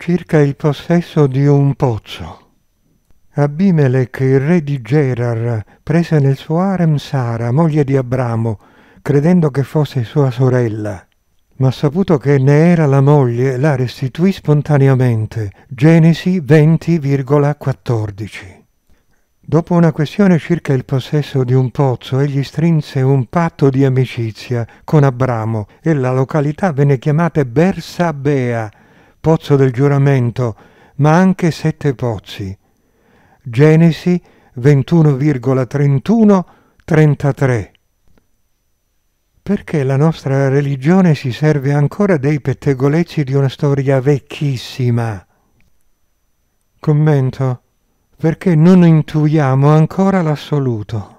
circa il possesso di un pozzo. Abimelech, il re di Gerar, prese nel suo harem Sara, moglie di Abramo, credendo che fosse sua sorella. Ma saputo che ne era la moglie, la restituì spontaneamente. Genesi 20,14. Dopo una questione circa il possesso di un pozzo, egli strinse un patto di amicizia con Abramo e la località venne chiamata Bersabea, pozzo del giuramento, ma anche sette pozzi. Genesi 21,31-33. Perché la nostra religione si serve ancora dei pettegolezzi di una storia vecchissima? Commento. Perché non intuiamo ancora l'assoluto.